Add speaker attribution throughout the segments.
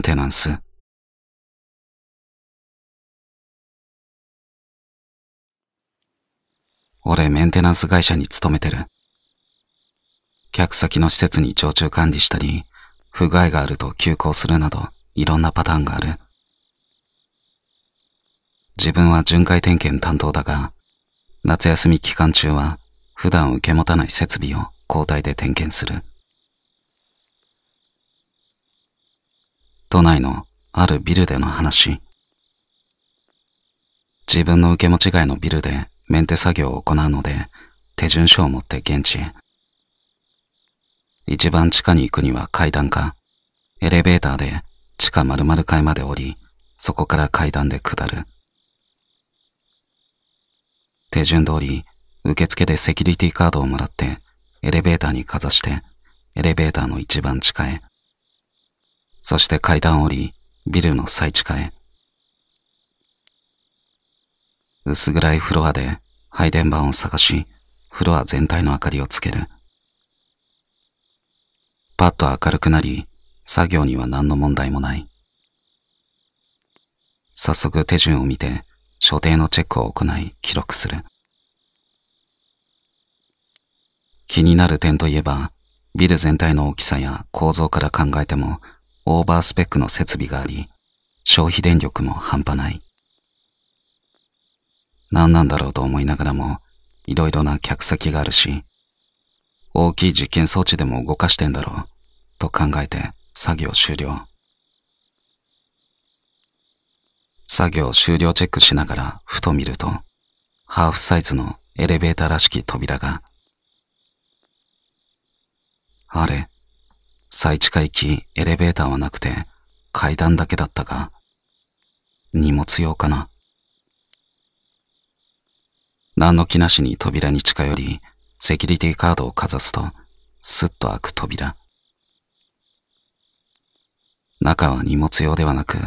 Speaker 1: ンテナンス。
Speaker 2: 俺メンテナンス会社に勤めてる。客先の施設に常駐管理したり、不具合があると休校するなど、いろんなパターンがある。自分は巡回点検担当だが、夏休み期間中は普段受け持たない設備を交代で点検する。都内のあるビルでの話。自分の受け持ち外のビルでメンテ作業を行うので、手順書を持って現地へ。一番地下に行くには階段か、エレベーターで地下〇〇階まで降り、そこから階段で下る。手順通り、受付でセキュリティカードをもらって、エレベーターにかざして、エレベーターの一番地下へ。そして階段を降り、ビルの最地下へ。薄暗いフロアで配電盤を探し、フロア全体の明かりをつける。パッと明るくなり、作業には何の問題もない。早速手順を見て、所定のチェックを行い、記録する。気になる点といえば、ビル全体の大きさや構造から考えても、オーバースペックの設備があり、消費電力も半端ない。何なんだろうと思いながらも、いろいろな客先があるし、大きい実験装置でも動かしてんだろう、と考えて作業終了。作業終了チェックしながらふと見ると、ハーフサイズのエレベーターらしき扉が。あれ最地下行きエレベーターはなくて階段だけだったが、荷物用かな。何の気なしに扉に近寄り、セキュリティカードをかざすと、スッと開く扉。中は荷物用ではなく、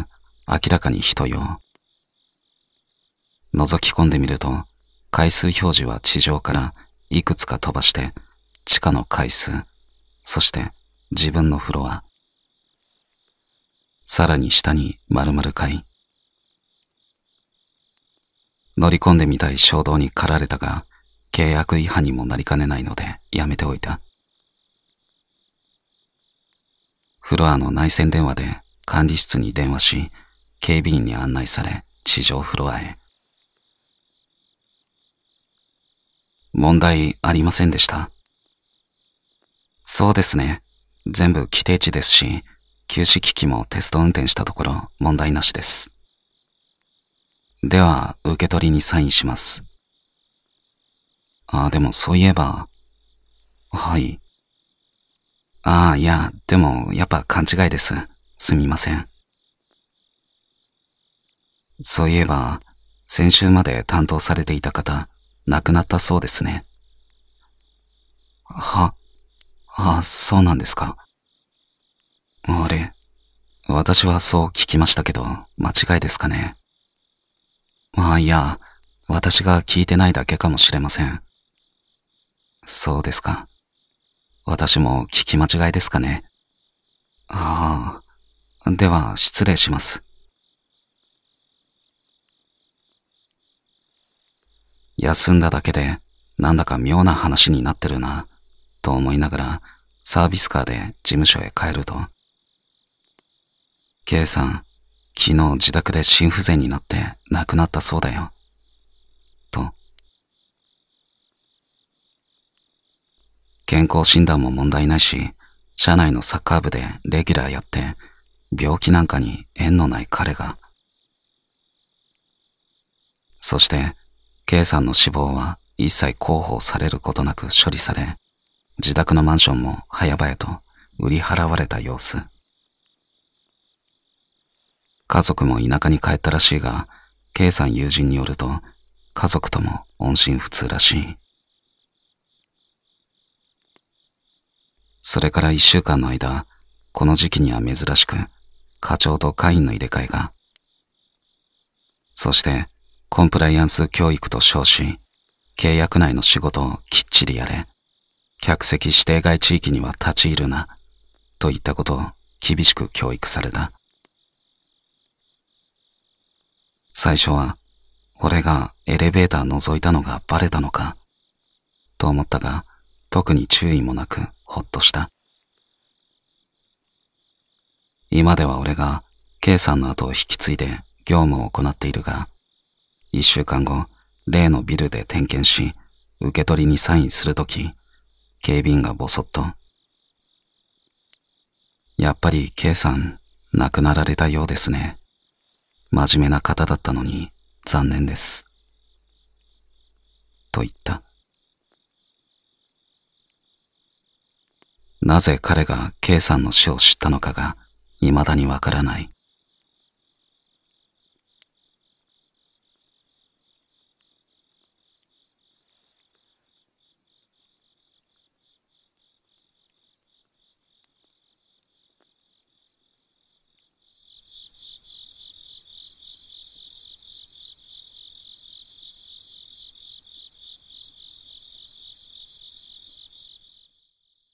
Speaker 2: 明らかに人用。覗き込んでみると、回数表示は地上からいくつか飛ばして、地下の回数、そして自分のフロア。さらに下に丸々階。乗り込んでみたい衝動に駆られたが、契約違反にもなりかねないのでやめておいた。フロアの内線電話で管理室に電話し、警備員に案内され地上フロアへ。問題ありませんでした。そうですね。全部規定値ですし、休止機器もテスト運転したところ問題なしです。では、受け取りにサインします。ああ、でもそういえば、はい。ああ、いや、でも、やっぱ勘違いです。すみません。そういえば、先週まで担当されていた方、亡くなったそうですね。は、ああ、そうなんですか。あれ私はそう聞きましたけど、間違いですかね。ああ、いや、私が聞いてないだけかもしれません。そうですか。私も聞き間違いですかね。ああ、では失礼します。休んだだけで、なんだか妙な話になってるな。と思いながらサービスカーで事務所へ帰ると、K さん、昨日自宅で心不全になって亡くなったそうだよ。と。健康診断も問題ないし、社内のサッカー部でレギュラーやって、病気なんかに縁のない彼が。そして、K さんの死亡は一切広報されることなく処理され、自宅のマンションも早々と売り払われた様子。家族も田舎に帰ったらしいが、K さん友人によると、家族とも音信不通らしい。それから一週間の間、この時期には珍しく、課長と会員の入れ替えが。そして、コンプライアンス教育と称し、契約内の仕事をきっちりやれ。客席指定外地域には立ち入るな、といったことを厳しく教育された。最初は、俺がエレベーター覗いたのがバレたのか、と思ったが、特に注意もなくほっとした。今では俺が K さんの後を引き継いで業務を行っているが、一週間後、例のビルで点検し、受け取りにサインするとき、警備員がぼそっと。やっぱり K さん、亡くなられたようですね。真面目な方だったのに、残念です。と言った。なぜ彼が K さんの死を知ったのかが、未だにわからない。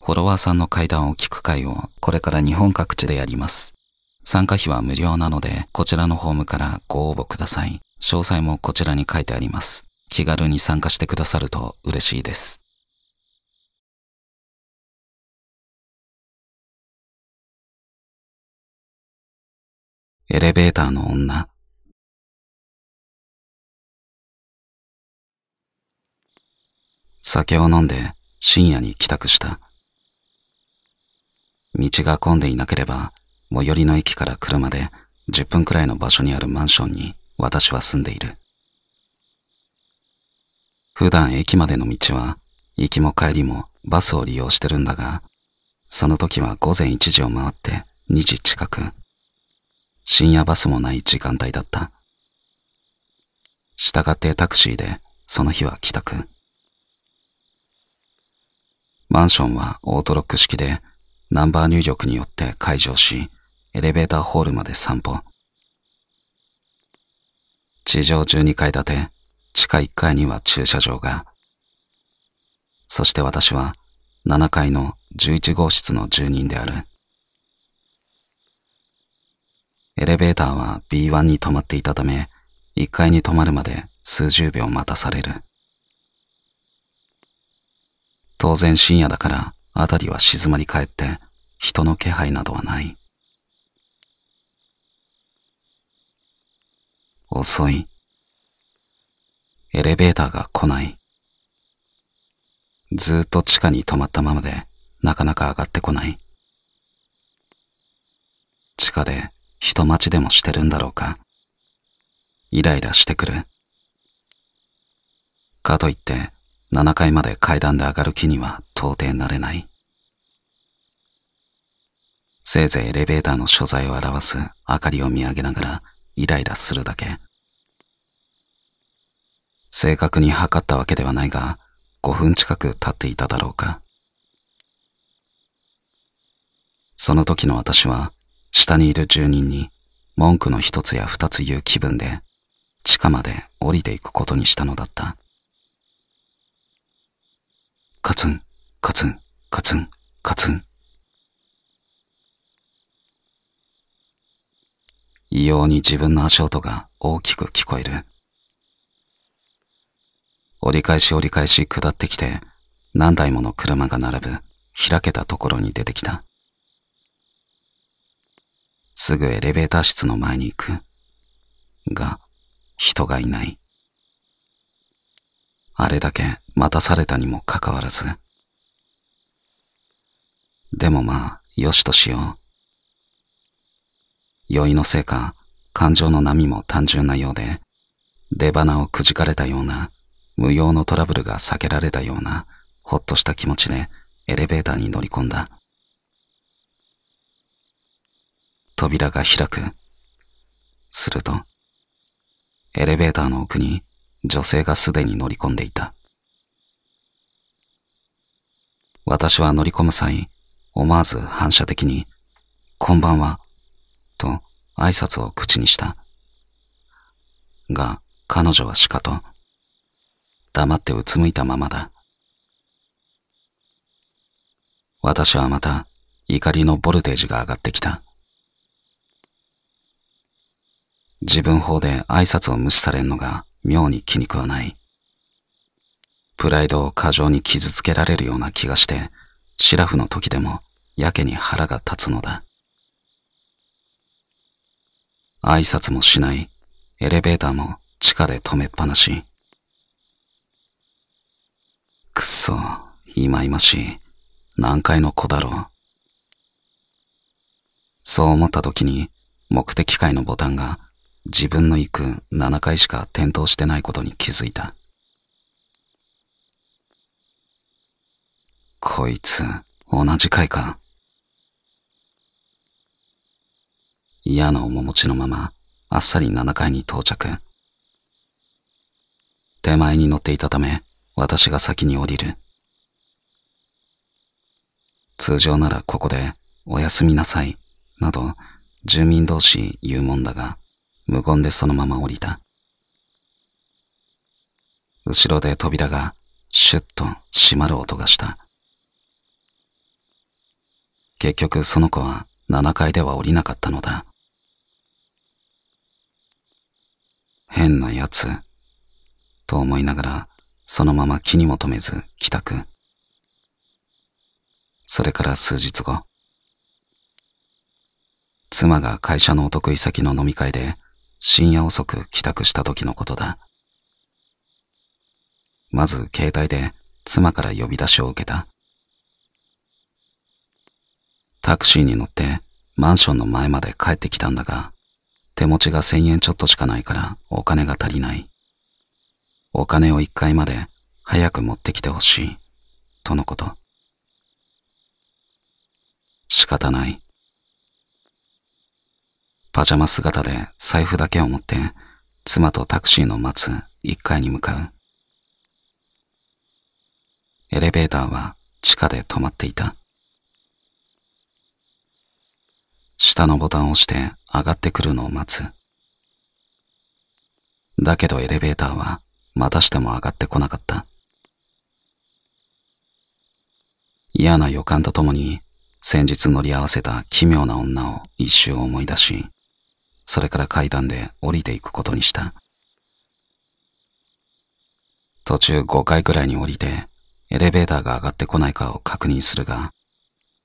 Speaker 2: フォロワーさんの会談を聞く会をこれから日本各地でやります。参加費は無料なので、こちらのホームからご応募ください。詳細もこちらに書いてあります。気軽に参加してくださると
Speaker 1: 嬉しいです。エレベーターの女。
Speaker 2: 酒を飲んで深夜に帰宅した。道が混んでいなければ、最寄りの駅から車で10分くらいの場所にあるマンションに私は住んでいる。普段駅までの道は、行きも帰りもバスを利用してるんだが、その時は午前1時を回って2時近く、深夜バスもない時間帯だった。従ってタクシーでその日は帰宅。マンションはオートロック式でナンバー入力によって解錠し、エレベーターホールまで散歩。地上12階建て、地下1階には駐車場が。そして私は7階の11号室の住人である。エレベーターは B1 に止まっていたため、1階に止まるまで数十秒待たされる。当然深夜だから辺りは静まり返って人の気配などはない。遅い。エレベーターが来ない。ずっと地下に止まったままでなかなか上がってこない。地下で人待ちでもしてるんだろうか。イライラしてくる。かといって7階まで階段で上がる気には到底なれない。せいぜいエレベーターの所在を表す明かりを見上げながらイライラするだけ。正確に測ったわけではないが、5分近く経っていただろうか。その時の私は、下にいる住人に文句の一つや二つ言う気分で、地下まで降りていくことにしたのだった。カツン、カツン、カツン、カツン。異様に自分の足音が大きく聞こえる。折り返し折り返し下ってきて、何台もの車が並ぶ、開けたところに出てきた。すぐエレベーター室の前に行く。が、人がいない。あれだけ待たされたにもかかわらず。でもまあ、よしとしよう。酔いのせいか、感情の波も単純なようで、出花をくじかれたような、無用のトラブルが避けられたような、ほっとした気持ちでエレベーターに乗り込んだ。扉が開く。すると、エレベーターの奥に女性がすでに乗り込んでいた。私は乗り込む際、思わず反射的に、こんばんは挨拶を口にした。が、彼女はしかと、黙ってうつむいたままだ。私はまた怒りのボルテージが上がってきた。自分法で挨拶を無視されんのが妙に気に食わない。プライドを過剰に傷つけられるような気がして、シラフの時でもやけに腹が立つのだ。挨拶もしない、エレベーターも地下で止めっぱなし。くそ、いまいましい、何階の子だろう。そう思った時に、目的階のボタンが自分の行く7回しか点灯してないことに気づいた。こいつ、同じ階か。嫌な面持ちのまま、あっさり7階に到着。手前に乗っていたため、私が先に降りる。通常ならここで、おやすみなさい、など、住民同士言うもんだが、無言でそのまま降りた。後ろで扉が、シュッと閉まる音がした。結局その子は7階では降りなかったのだ。変な奴、と思いながら、そのまま気にも留めず帰宅。それから数日後、妻が会社のお得意先の飲み会で深夜遅く帰宅した時のことだ。まず携帯で妻から呼び出しを受けた。タクシーに乗ってマンションの前まで帰ってきたんだが、手持ちが1000円ちょっとしかないからお金が足りない。お金を1回まで早く持ってきてほしい、とのこと。仕方ない。パジャマ姿で財布だけを持って妻とタクシーの待つ1階に向かう。エレベーターは地下で止まっていた。下のボタンを押して上がってくるのを待つ。だけどエレベーターはまたしても上がってこなかった。嫌な予感とともに先日乗り合わせた奇妙な女を一瞬思い出し、それから階段で降りていくことにした。途中5回くらいに降りて、エレベーターが上がってこないかを確認するが、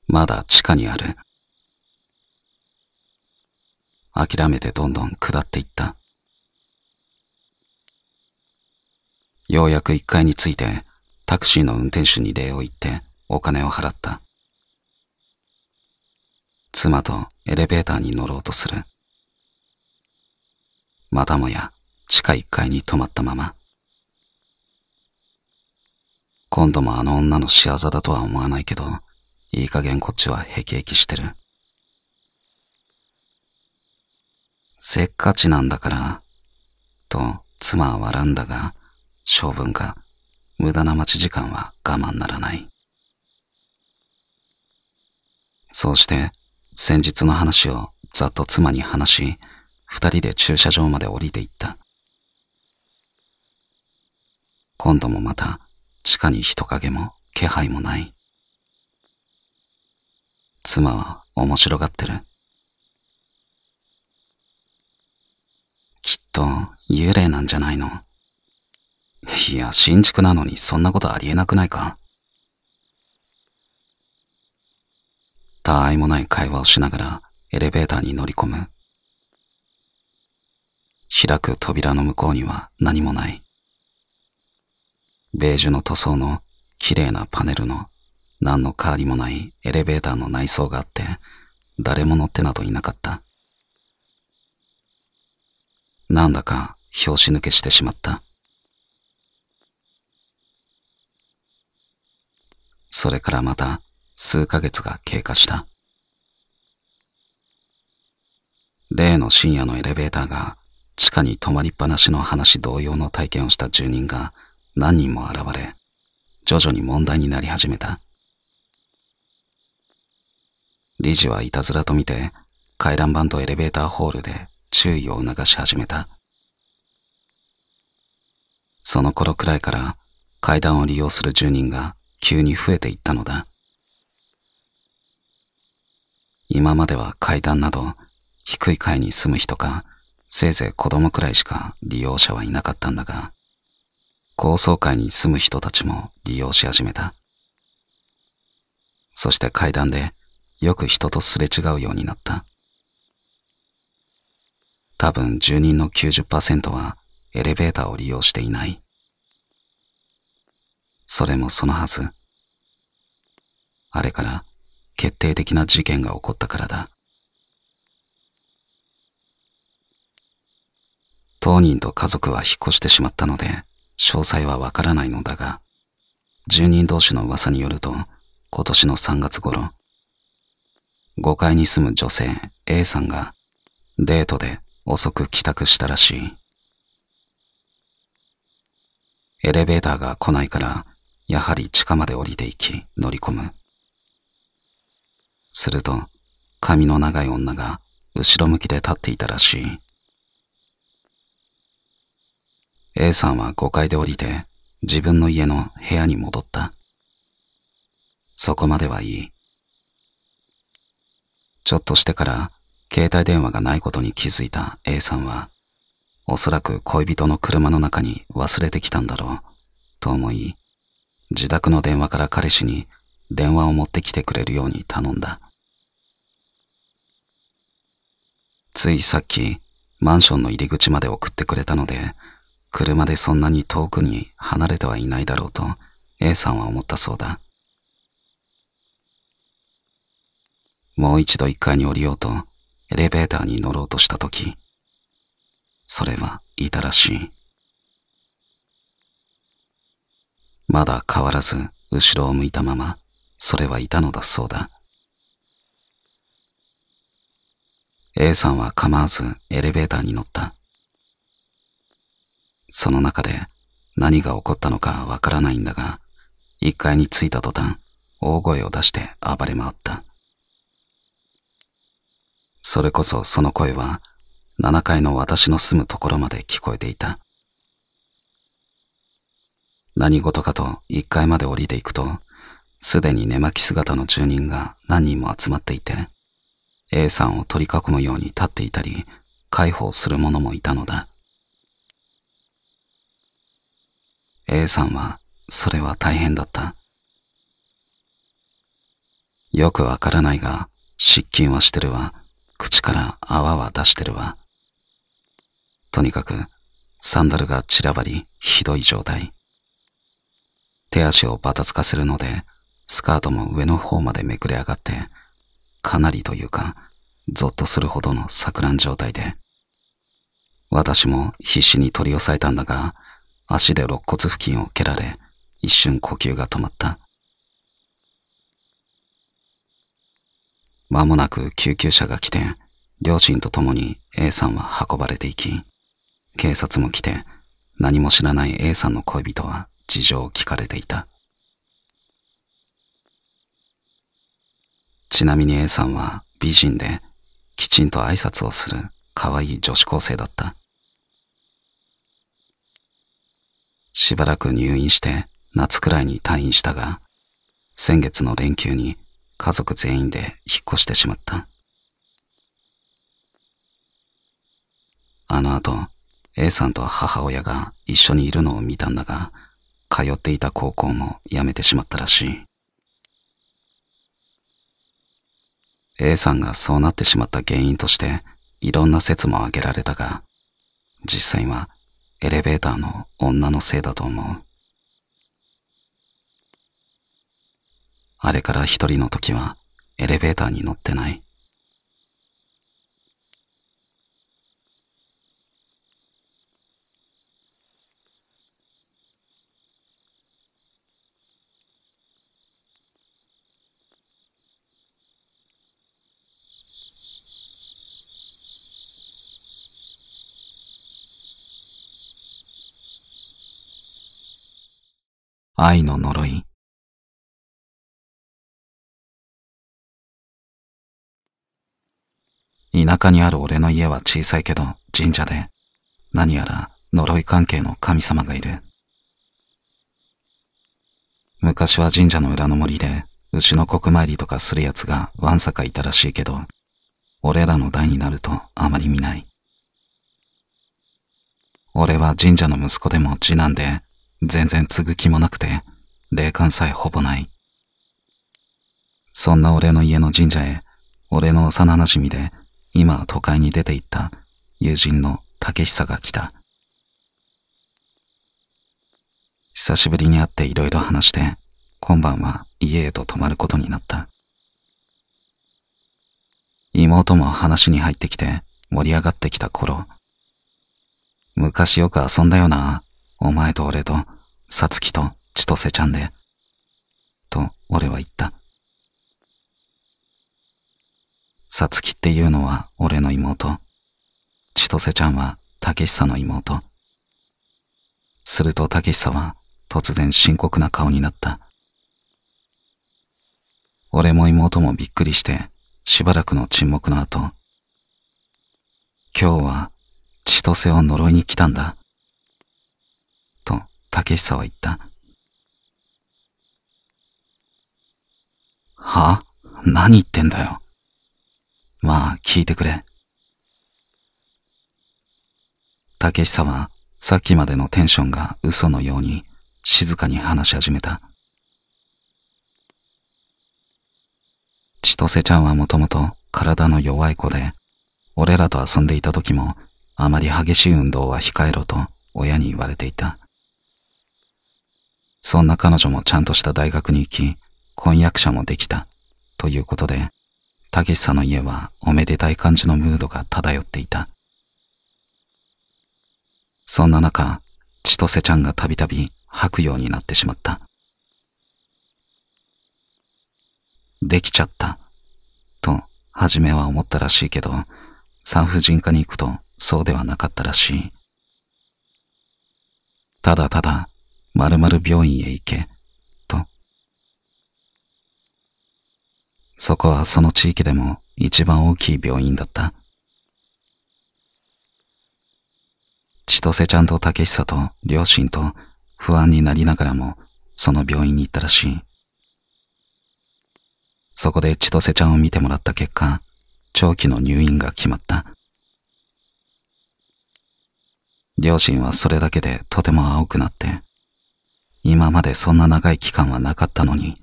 Speaker 2: まだ地下にある諦めてどんどん下っていった。ようやく1階に着いて、タクシーの運転手に礼を言ってお金を払った。妻とエレベーターに乗ろうとする。またもや地下1階に止まったまま。今度もあの女の仕業だとは思わないけど、いい加減こっちはへきへきしてる。せっかちなんだから、と妻は笑んだが、性分か、無駄な待ち時間は我慢ならない。そうして、先日の話をざっと妻に話し、二人で駐車場まで降りていった。今度もまた、地下に人影も気配もない。妻は面白がってる。と幽霊なんじゃないのいや、新築なのにそんなことありえなくないかたあいもない会話をしながらエレベーターに乗り込む。開く扉の向こうには何もない。ベージュの塗装の綺麗なパネルの何の変わりもないエレベーターの内装があって誰も乗ってなどいなかった。なんだか拍子抜けしてしまった。それからまた数ヶ月が経過した。例の深夜のエレベーターが地下に止まりっぱなしの話同様の体験をした住人が何人も現れ、徐々に問題になり始めた。理事はいたずらと見て、回覧板とエレベーターホールで注意を促し始めた。その頃くらいから階段を利用する住人が急に増えていったのだ。今までは階段など低い階に住む人かせいぜい子供くらいしか利用者はいなかったんだが、高層階に住む人たちも利用し始めた。そして階段でよく人とすれ違うようになった。多分住人の90%はエレベーターを利用していない。それもそのはず。あれから決定的な事件が起こったからだ。当人と家族は引っ越してしまったので、詳細はわからないのだが、住人同士の噂によると、今年の3月頃、5階に住む女性 A さんがデートで遅く帰宅したらしい。エレベーターが来ないから、やはり地下まで降りていき乗り込む。すると、髪の長い女が後ろ向きで立っていたらしい。A さんは5階で降りて自分の家の部屋に戻った。そこまではいい。ちょっとしてから携帯電話がないことに気づいた A さんは、おそらく恋人の車の中に忘れてきたんだろう、と思い、自宅の電話から彼氏に電話を持ってきてくれるように頼んだ。ついさっき、マンションの入り口まで送ってくれたので、車でそんなに遠くに離れてはいないだろうと A さんは思ったそうだ。もう一度1階に降りようとエレベーターに乗ろうとしたとき、それはいたらしい。まだ変わらず後ろを向いたまま、それはいたのだそうだ。A さんは構わずエレベーターに乗った。その中で何が起こったのかわからないんだが、1階に着いた途端、大声を出して暴れ回った。それこそその声は7階の私の住むところまで聞こえていた。何事かと1階まで降りていくと、すでに寝巻き姿の住人が何人も集まっていて、A さんを取り囲むように立っていたり、介抱する者もいたのだ。A さんは、それは大変だった。よくわからないが、失禁はしてるわ。口から泡は出してるわ。とにかく、サンダルが散らばり、ひどい状態。手足をばたつかせるので、スカートも上の方までめくれ上がって、かなりというか、ぞっとするほどの錯乱状態で。私も必死に取り押さえたんだが、足で肋骨付近を蹴られ、一瞬呼吸が止まった。間もなく救急車が来て、両親と共に A さんは運ばれていき、警察も来て、何も知らない A さんの恋人は事情を聞かれていた。ちなみに A さんは美人で、きちんと挨拶をする可愛い女子高生だった。しばらく入院して夏くらいに退院したが、先月の連休に家族全員で引っ越してしまった。あの後、A さんと母親が一緒にいるのを見たんだが、通っていた高校も辞めてしまったらしい。A さんがそうなってしまった原因として、いろんな説も挙げられたが、実際はエレベーターの女のせいだと思う。あれから一人の時はエレベーターに乗ってない。愛の呪い。田舎にある俺の家は小さいけど神社で、何やら呪い関係の神様がいる。昔は神社の裏の森で、牛の国参りとかする奴がわんさかいたらしいけど、俺らの代になるとあまり見ない。俺は神社の息子でも次男で、全然継ぐ気もなくて、霊感さえほぼない。そんな俺の家の神社へ、俺の幼馴染で今都会に出て行った友人の竹久が来た。久しぶりに会って色々話して、今晩は家へと泊まることになった。妹も話に入ってきて盛り上がってきた頃、昔よく遊んだよな、お前と俺と、さつきと千歳ちゃんで、と俺は言った。さつきっていうのは俺の妹。千歳ちゃんはたけしさの妹。するとたけしさは突然深刻な顔になった。俺も妹もびっくりしてしばらくの沈黙の後、今日は千歳を呪いに来たんだ。と、竹久は言った。は何言ってんだよ。まあ、聞いてくれ。竹久は、さっきまでのテンションが嘘のように、静かに話し始めた。千歳ちゃんはもともと体の弱い子で、俺らと遊んでいた時も、あまり激しい運動は控えろと親に言われていた。そんな彼女もちゃんとした大学に行き、婚約者もできた、ということで、たけしさんの家はおめでたい感じのムードが漂っていた。そんな中、千歳ちゃんがたびたび吐くようになってしまった。できちゃった、と、はじめは思ったらしいけど、産婦人科に行くとそうではなかったらしい。ただただ、まるまる病院へ行け、そこはその地域でも一番大きい病院だった。千歳ちゃんと竹久と両親と不安になりながらもその病院に行ったらしい。そこで千歳ちゃんを見てもらった結果、長期の入院が決まった。両親はそれだけでとても青くなって、今までそんな長い期間はなかったのに、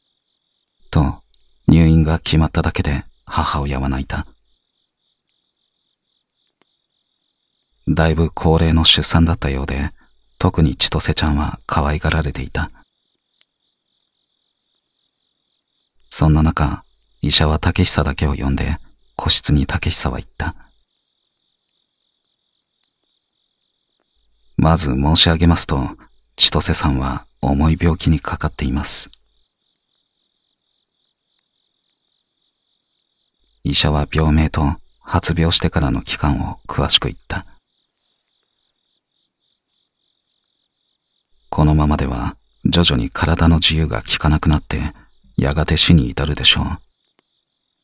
Speaker 2: と入院が決まっただけで母親は泣いた。だいぶ高齢の出産だったようで、特に千歳ちゃんは可愛がられていた。そんな中、医者は竹久だけを呼んで、個室に竹久は行った。まず申し上げますと、千歳さんは重い病気にかかっています。医者は病名と発病してからの期間を詳しく言った。このままでは徐々に体の自由が効かなくなって、やがて死に至るでしょう。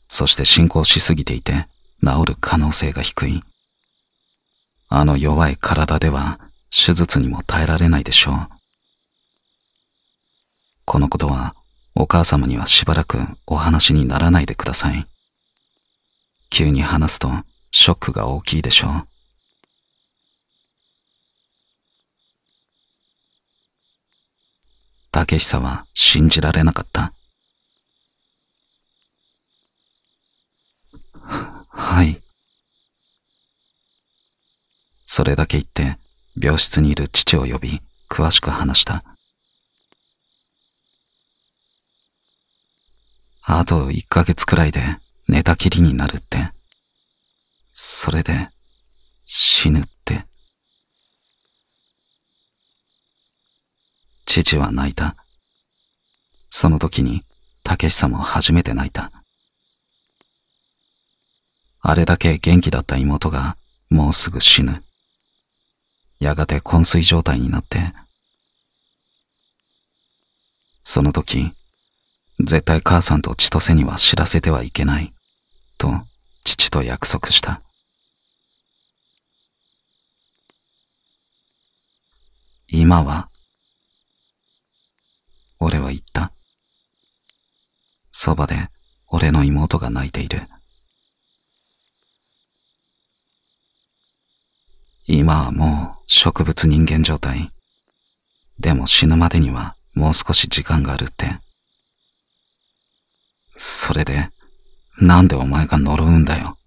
Speaker 2: そして進行しすぎていて治る可能性が低い。あの弱い体では手術にも耐えられないでしょう。このことはお母様にはしばらくお話にならないでください。急に話すとショックが大きいでしょう。竹久は信じられなかった。は、はい。それだけ言って病室にいる父を呼び詳しく話した。あと一ヶ月くらいで寝たきりになるって。それで死ぬって。父は泣いた。その時に、武さも初めて泣いた。あれだけ元気だった妹が、もうすぐ死ぬ。やがて昏睡状態になって、その時、絶対母さんと千歳には知らせてはいけない。と父と約束した。今は俺は言った。そばで俺の妹が泣いている。今はもう植物人間状態。でも死ぬまでにはもう少し時間があるって。それでなんでお前が呪うんだよ。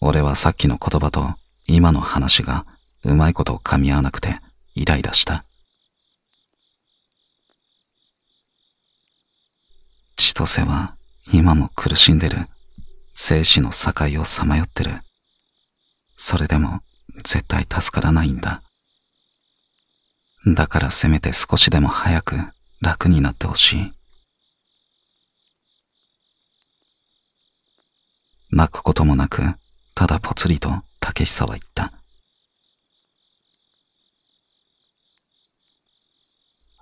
Speaker 2: 俺はさっきの言葉と今の話がうまいこと噛み合わなくてイライラした。千歳は今も苦しんでる。生死の境をさまよってる。それでも絶対助からないんだ。だからせめて少しでも早く楽になってほしい。泣くこともなく、ただぽつりと竹久は言った。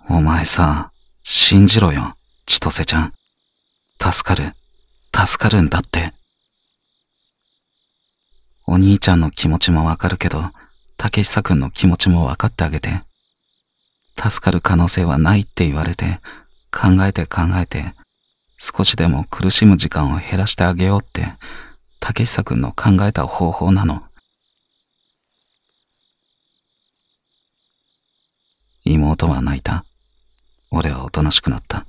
Speaker 2: お前さ、信じろよ、千歳ちゃん。助かる、助かるんだって。お兄ちゃんの気持ちもわかるけど、竹久くんの気持ちもわかってあげて。助かる可能性はないって言われて、考えて考えて、少しでも苦しむ時間を減らしてあげようって、竹久くんの考えた方法なの。妹は泣いた。俺はおとなしくなった。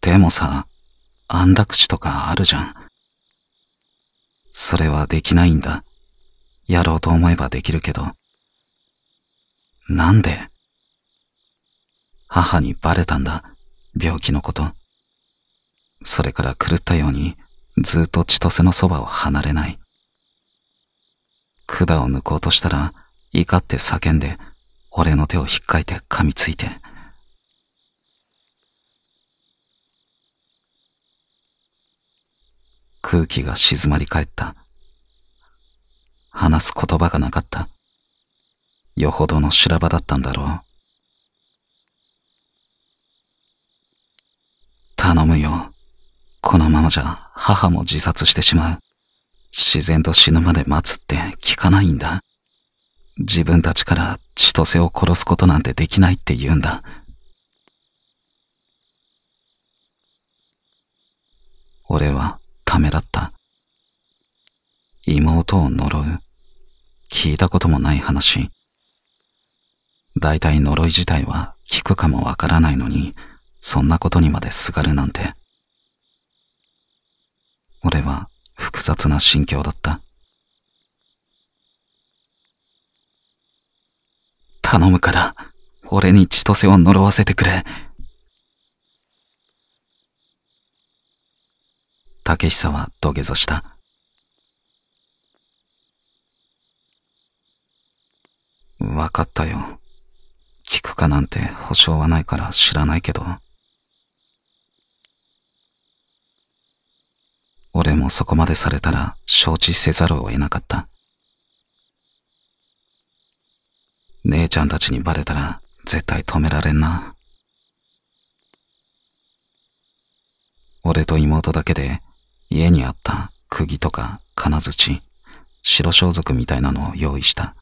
Speaker 2: でもさ、安楽死とかあるじゃん。それはできないんだ。やろうと思えばできるけど。なんで母にバレたんだ、病気のこと。それから狂ったように、ずっと千歳のそばを離れない。管を抜こうとしたら、怒って叫んで、俺の手を引っかいて噛みついて。空気が静まり返った。話す言葉がなかった。よほどの修羅場だったんだろう。頼むよ。このままじゃ母も自殺してしまう。自然と死ぬまで待つって聞かないんだ。自分たちから千歳を殺すことなんてできないって言うんだ。俺はためらった。妹を呪う。聞いたこともない話。大体呪い自体は聞くかもわからないのに、そんなことにまですがるなんて。俺は複雑な心境だった。頼むから、俺に千歳を呪わせてくれ。竹久は土下座した。わかったよ。聞くかなんて保証はないから知らないけど。俺もそこまでされたら承知せざるを得なかった。姉ちゃんたちにバレたら絶対止められんな。俺と妹だけで家にあった釘とか金槌、白装束みたいなのを用意した。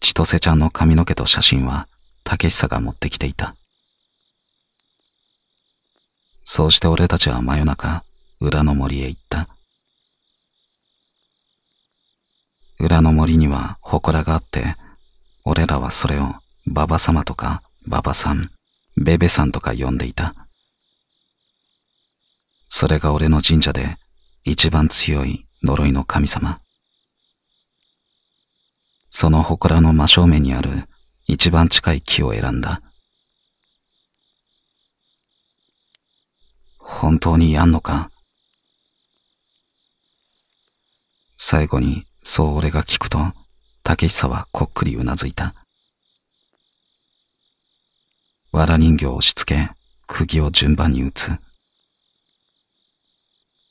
Speaker 2: 千歳ちゃんの髪の毛と写真は竹久が持ってきていた。そうして俺たちは真夜中、裏の森へ行った。裏の森には祠があって、俺らはそれを馬場様とか馬場さん、ベベさんとか呼んでいた。それが俺の神社で一番強い呪いの神様。その祠の真正面にある一番近い木を選んだ。本当にやんのか最後に、そう俺が聞くと、竹久はこっくりうなずいた。わら人形を押し付け、釘を順番に打つ。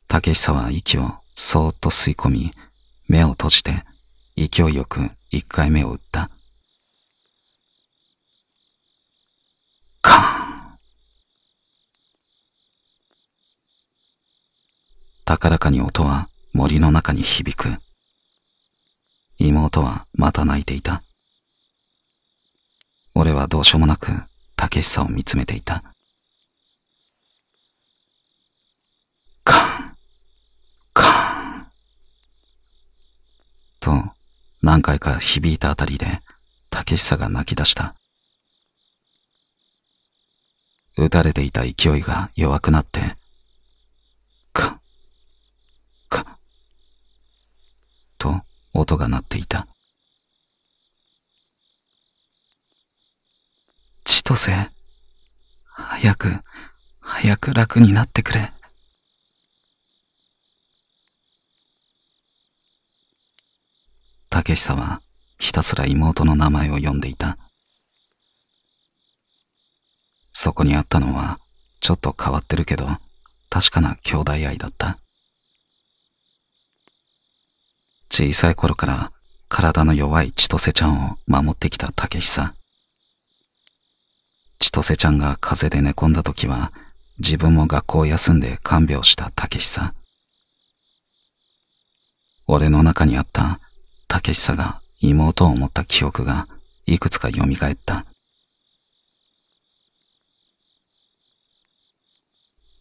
Speaker 2: 竹久は息をそーっと吸い込み、目を閉じて、勢いよく一回目を打った。カーン高らかに音は森の中に響く。妹はまた泣いていた。俺はどうしようもなく、たけしさを見つめていた。カン、カン。と、何回か響いたあたりで、たけしさが泣き出した。撃たれていた勢いが弱くなって、音が鳴っていた。千歳、早く、早く楽になってくれ。竹久はひたすら妹の名前を呼んでいた。そこにあったのは、ちょっと変わってるけど、確かな兄弟愛だった。小さい頃から体の弱い千歳ちゃんを守ってきた竹久。千歳ちゃんが風邪で寝込んだ時は、自分も学校を休んで看病した竹久。俺の中にあった竹久が妹を思った記憶がいくつか蘇った。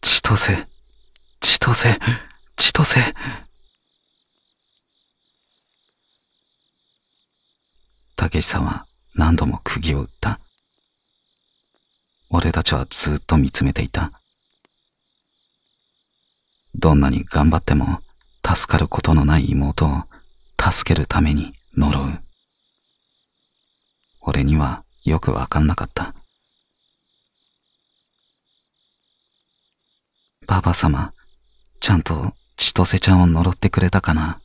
Speaker 2: 千歳、千歳、千歳。しさんは何度も釘を打った。俺たちはずっと見つめていた。どんなに頑張っても助かることのない妹を助けるために呪う。俺にはよくわかんなかった。ばば様、ちゃんと千歳ちゃんを呪ってくれたかな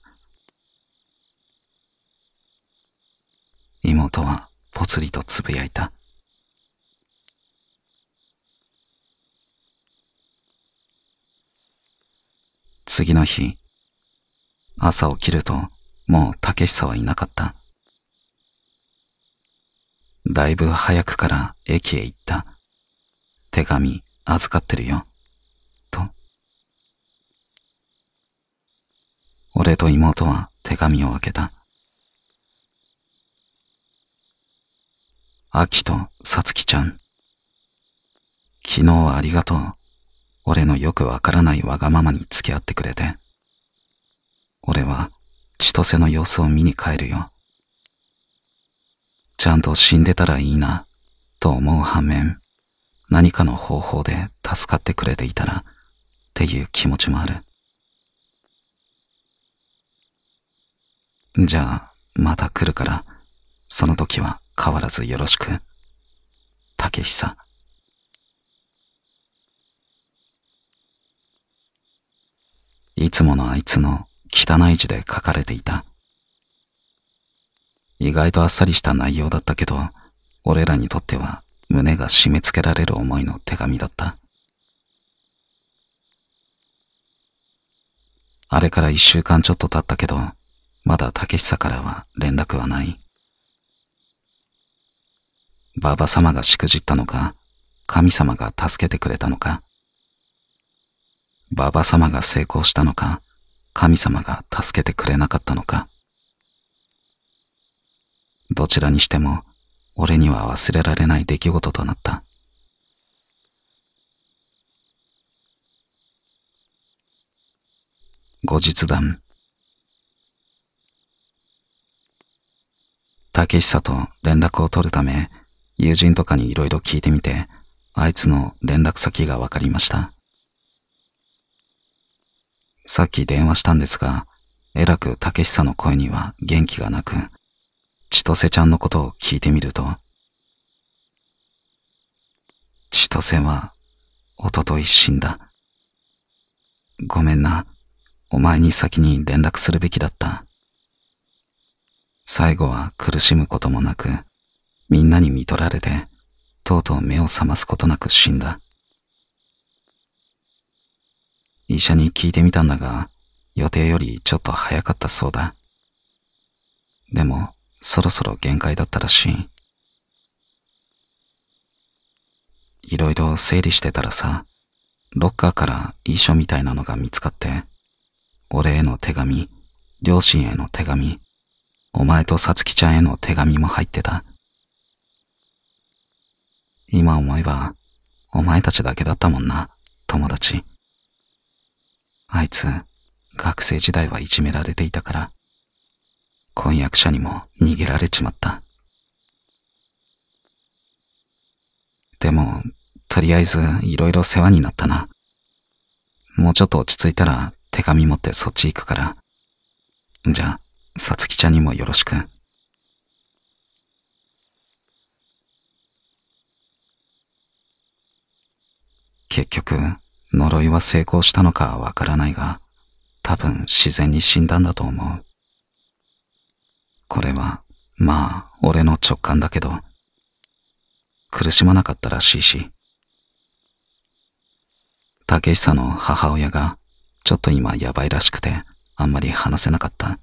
Speaker 2: 妹はぽつりとつぶやいた。次の日、朝起きるともう竹久はいなかった。だいぶ早くから駅へ行った。手紙預かってるよ。と。俺と妹は手紙を開けた。アキとサツキちゃん。昨日はありがとう。俺のよくわからないわがままに付き合ってくれて。俺は千歳の様子を見に帰るよ。ちゃんと死んでたらいいな、と思う反面、何かの方法で助かってくれていたら、っていう気持ちもある。じゃあ、また来るから、その時は変わらずよろしく。竹久。いつものあいつの汚い字で書かれていた。意外とあっさりした内容だったけど、俺らにとっては胸が締め付けられる思いの手紙だった。あれから一週間ちょっと経ったけど、まだ竹久からは連絡はない。馬場様がしくじったのか、神様が助けてくれたのか、馬場様が成功したのか、神様が助けてくれなかったのか。どちらにしても、俺には忘れられない出来事となった。後日談。竹久と連絡を取るため、友人とかにいろいろ聞いてみて、あいつの連絡先がわかりました。さっき電話したんですが、えらくたけさんの声には元気がなく、千歳ちゃんのことを聞いてみると、千歳は、おととい死んだ。ごめんな。お前に先に連絡するべきだった。最後は苦しむこともなく、みんなに見取られて、とうとう目を覚ますことなく死んだ。医者に聞いてみたんだが、予定よりちょっと早かったそうだ。でも、そろそろ限界だったらしい。いろいろ整理してたらさ、ロッカーから遺書みたいなのが見つかって、俺への手紙、両親への手紙、お前とさつきちゃんへの手紙も入ってた。今思えば、お前たちだけだったもんな、友達。あいつ、学生時代はいじめられていたから、婚約者にも逃げられちまった。でも、とりあえずいろいろ世話になったな。もうちょっと落ち着いたら手紙持ってそっち行くから。じゃあ、さつきちゃんにもよろしく。結局、呪いは成功したのかはわからないが、多分自然に死んだんだと思う。これは、まあ、俺の直感だけど、苦しまなかったらしいし。竹久の母親が、ちょっと今やばいらしくて、あんまり話せなかった。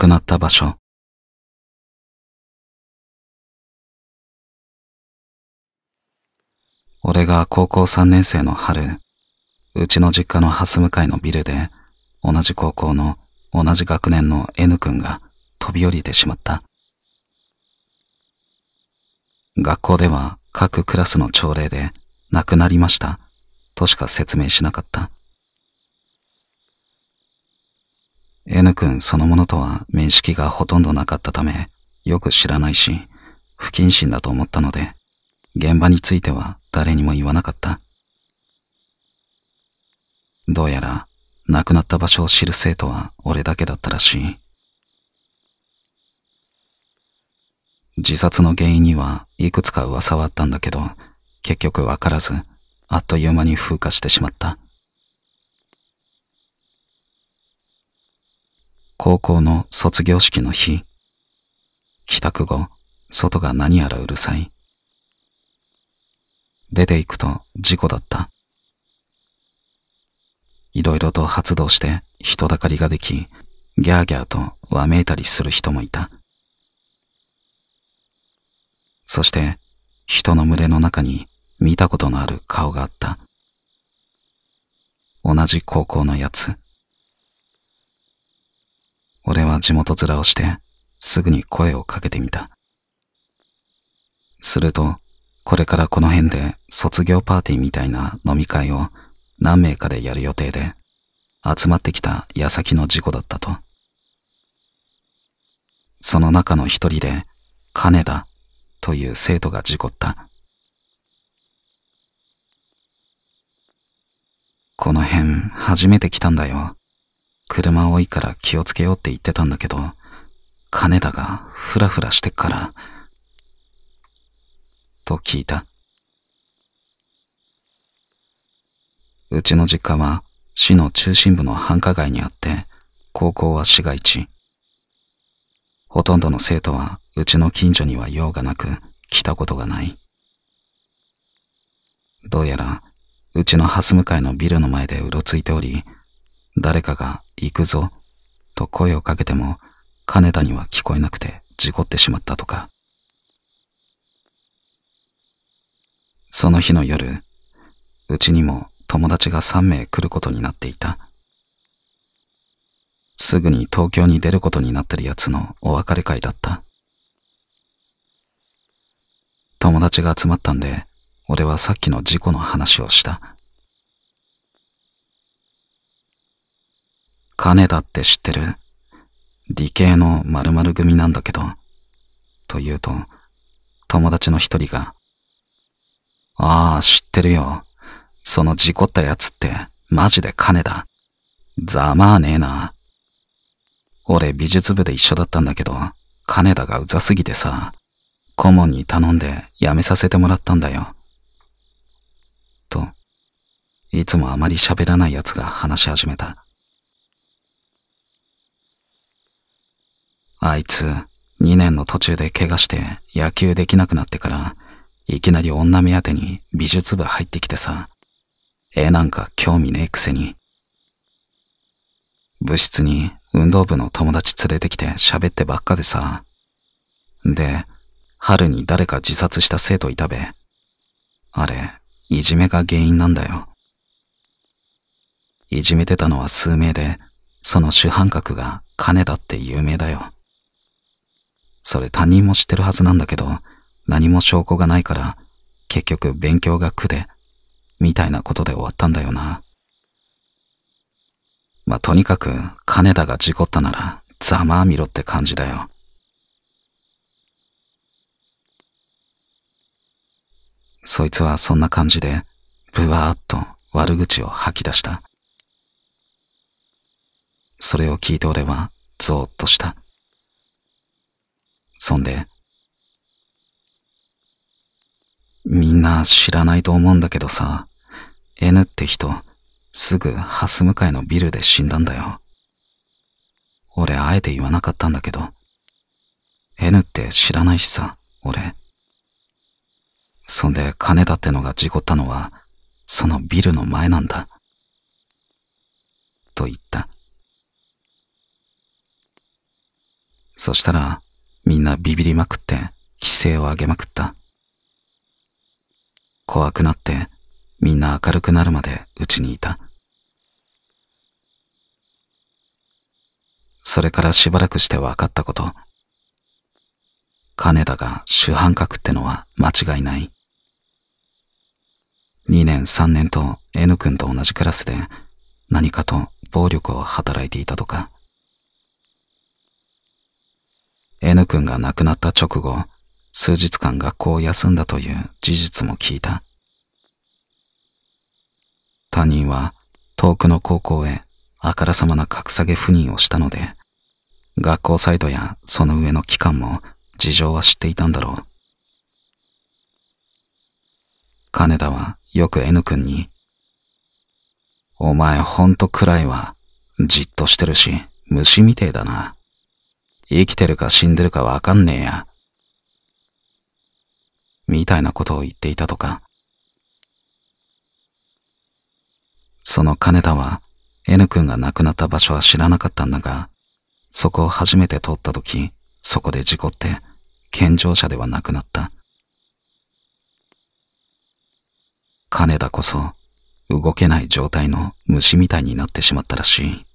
Speaker 1: くなった場所。
Speaker 2: 俺が高校3年生の春、うちの実家の蓮向かいのビルで、同じ高校の同じ学年の N 君が飛び降りてしまった。学校では各クラスの朝礼で亡くなりましたとしか説明しなかった。N 君そのものとは面識がほとんどなかったため、よく知らないし、不謹慎だと思ったので、現場については誰にも言わなかった。どうやら亡くなった場所を知る生徒は俺だけだったらしい。自殺の原因にはいくつか噂はあったんだけど、結局わからず、あっという間に風化してしまった。高校の卒業式の日。帰宅後、外が何やらうるさい。出て行くと事故だった。いろいろと発動して人だかりができ、ギャーギャーとわめいたりする人もいた。そして、人の群れの中に見たことのある顔があった。同じ高校のやつ。俺は地元面をして、すぐに声をかけてみた。すると、これからこの辺で卒業パーティーみたいな飲み会を何名かでやる予定で、集まってきた矢先の事故だったと。その中の一人で、金田という生徒が事故った。この辺初めて来たんだよ。車多いから気をつけようって言ってたんだけど、金田がふらふらしてっから、と聞いた。うちの実家は市の中心部の繁華街にあって、高校は市街地。ほとんどの生徒はうちの近所には用がなく来たことがない。どうやらうちのハス向かいのビルの前でうろついており、誰かが行くぞ、と声をかけても、金田には聞こえなくて事故ってしまったとか。その日の夜、うちにも友達が3名来ることになっていた。すぐに東京に出ることになってる奴のお別れ会だった。友達が集まったんで、俺はさっきの事故の話をした。金田って知ってる理系の〇〇組なんだけど。と言うと、友達の一人が、ああ、知ってるよ。その事故ったやつって、マジで金だ。ざまあねえな。俺美術部で一緒だったんだけど、金田がうざすぎてさ、顧問に頼んで辞めさせてもらったんだよ。と、いつもあまり喋らない奴が話し始めた。あいつ、2年の途中で怪我して野球できなくなってから、いきなり女目当てに美術部入ってきてさ、絵なんか興味ねえくせに。部室に運動部の友達連れてきて喋ってばっかでさ。で、春に誰か自殺した生徒いたべ。あれ、いじめが原因なんだよ。いじめてたのは数名で、その主犯格が金田って有名だよ。それ他人も知ってるはずなんだけど、何も証拠がないから、結局勉強が苦で、みたいなことで終わったんだよな。まあ、とにかく、金田が事故ったなら、ざまあみろって感じだよ。そいつはそんな感じで、ぶわーっと悪口を吐き出した。それを聞いて俺は、ゾーッとした。そんで、みんな知らないと思うんだけどさ、N って人、すぐハス向かいのビルで死んだんだよ。俺、あえて言わなかったんだけど、N って知らないしさ、俺。そんで、金田ってのが事故ったのは、そのビルの前なんだ。と言った。そしたら、みんなビビりまくって規制を上げまくった。怖くなってみんな明るくなるまでうちにいた。それからしばらくして分かったこと。金田が主犯格ってのは間違いない。2年3年と N 君と同じクラスで何かと暴力を働いていたとか。N 君が亡くなった直後、数日間学校を休んだという事実も聞いた。他人は遠くの高校へあからさまな格下げ赴任をしたので、学校サイドやその上の機関も事情は知っていたんだろう。金田はよく N 君に、お前ほんと暗いわ。じっとしてるし、虫みてえだな。生きてるか死んでるかわかんねえや。みたいなことを言っていたとか。その金田は N 君が亡くなった場所は知らなかったんだが、そこを初めて通った時、そこで事故って、健常者ではなくなった。金田こそ、動けない状態の虫みたいになってしまったらしい。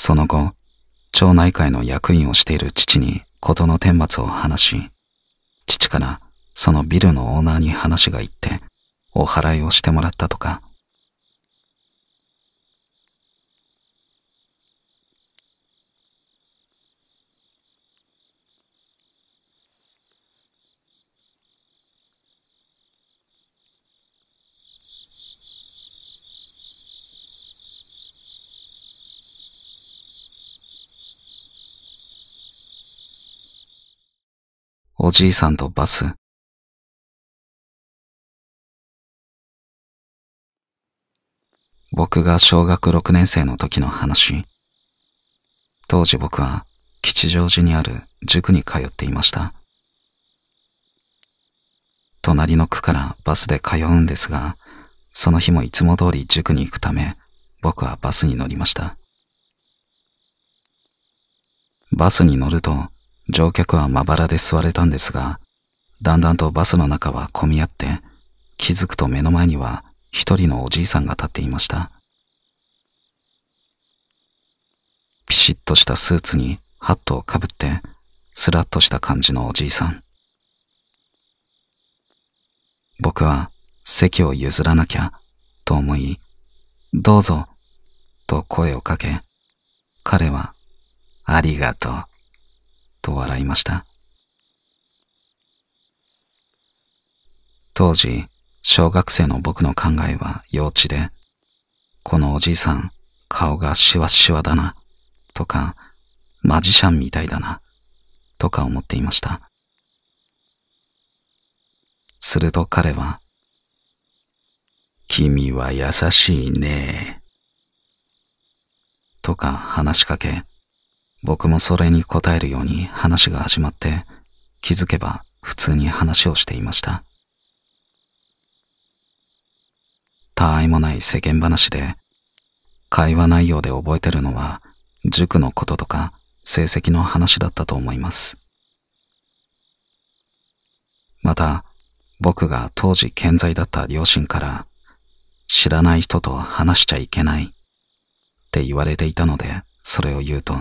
Speaker 2: その後、町内会の役員をしている父に事の顛末を話し、父からそのビルのオーナーに話が行って、お祓いをしてもらったとか、おじいさんとバス。僕が小学6年生の時の話。当時僕は吉祥寺にある塾に通っていました。隣の区からバスで通うんですが、その日もいつも通り塾に行くため、僕はバスに乗りました。バスに乗ると、乗客はまばらで座れたんですが、だんだんとバスの中は混み合って、気づくと目の前には一人のおじいさんが立っていました。ピシッとしたスーツにハットをかぶって、スラッとした感じのおじいさん。僕は席を譲らなきゃと思い、どうぞと声をかけ、彼はありがとうと笑いました。当時、小学生の僕の考えは幼稚で、このおじいさん、顔がシワシワだな、とか、マジシャンみたいだな、とか思っていました。すると彼は、君は優しいね、とか話しかけ、僕もそれに答えるように話が始まって、気づけば普通に話をしていました。他愛もない世間話で、会話内容で覚えてるのは、塾のこととか成績の話だったと思います。また、僕が当時健在だった両親から、知らない人と話しちゃいけないって言われていたので、それを言うと、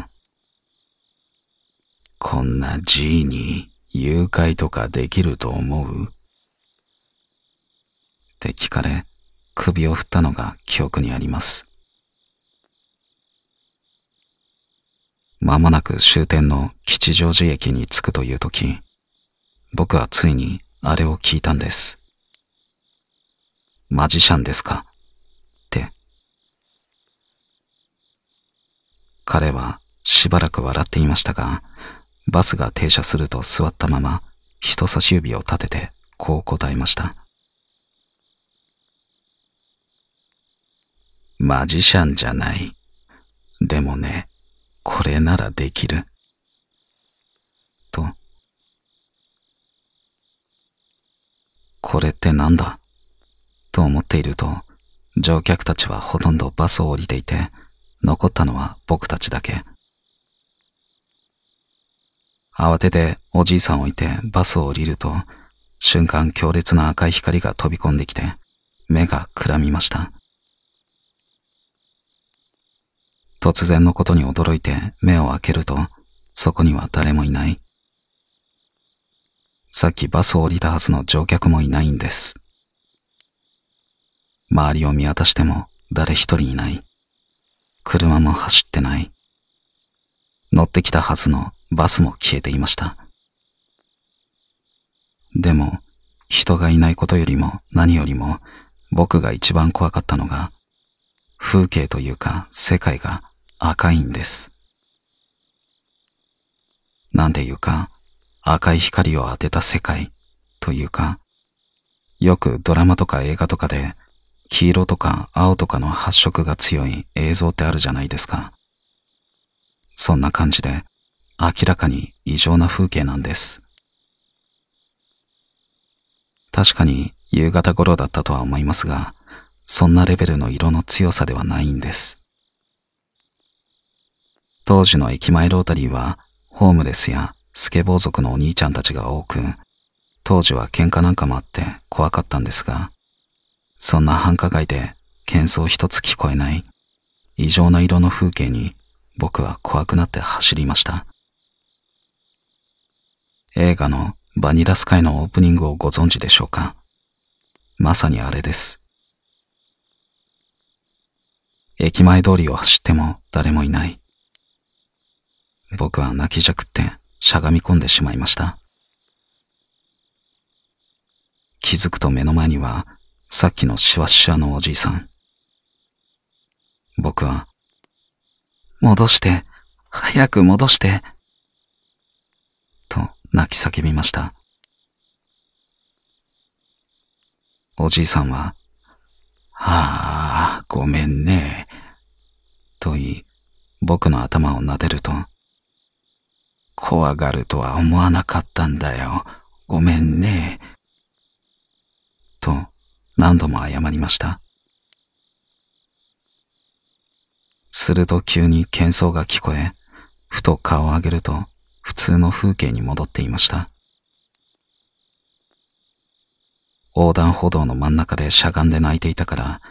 Speaker 2: こんな G に誘拐とかできると思うって聞かれ、首を振ったのが記憶にあります。まもなく終点の吉祥寺駅に着くという時、僕はついにあれを聞いたんです。マジシャンですかって。彼はしばらく笑っていましたが、バスが停車すると座ったまま、人差し指を立てて、こう答えました。マジシャンじゃない。でもね、これならできる。と。これってなんだと思っていると、乗客たちはほとんどバスを降りていて、残ったのは僕たちだけ。慌てておじいさんを置いてバスを降りると、瞬間強烈な赤い光が飛び込んできて、目がくらみました。突然のことに驚いて目を開けると、そこには誰もいない。さっきバスを降りたはずの乗客もいないんです。周りを見渡しても誰一人いない。車も走ってない。乗ってきたはずのバスも消えていました。でも、人がいないことよりも何よりも僕が一番怖かったのが、風景というか世界が赤いんです。なんでいうか、赤い光を当てた世界というか、よくドラマとか映画とかで、黄色とか青とかの発色が強い映像ってあるじゃないですか。そんな感じで、明らかに異常な風景なんです。確かに夕方頃だったとは思いますが、そんなレベルの色の強さではないんです。当時の駅前ロータリーは、ホームレスやスケボー族のお兄ちゃんたちが多く、当時は喧嘩なんかもあって怖かったんですが、そんな繁華街で喧騒一つ聞こえない異常な色の風景に僕は怖くなって走りました。映画のバニラスカイのオープニングをご存知でしょうかまさにあれです。駅前通りを走っても誰もいない。僕は泣きじゃくってしゃがみ込んでしまいました。気づくと目の前にはさっきのシワシワのおじいさん。僕は、戻して、早く戻して、泣き叫びました。おじいさんは、はあ、ごめんね、と言い、僕の頭を撫でると、怖がるとは思わなかったんだよ、ごめんね、と何度も謝りました。すると急に喧騒が聞こえ、ふと顔を上げると、普通の風景に戻っていました。横断歩道の真ん中でしゃがんで泣いていたから、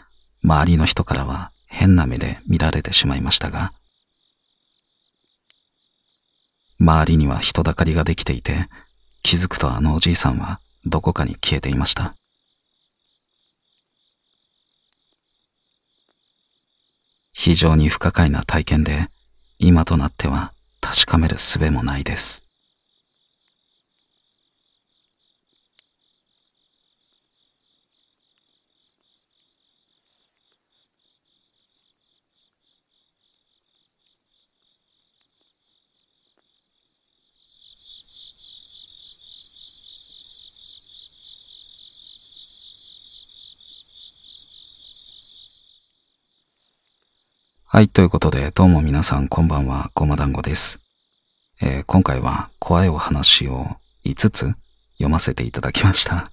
Speaker 2: 周りの人からは変な目で見られてしまいましたが、周りには人だかりができていて、気づくとあのおじいさんはどこかに消えていました。非常に不可解な体験で、今となっては確かめる術もないですはい、ということで、どうも皆さん、こんばんは、ごま団子です。えー、今回は、怖いお話を5つ読ませていただきました。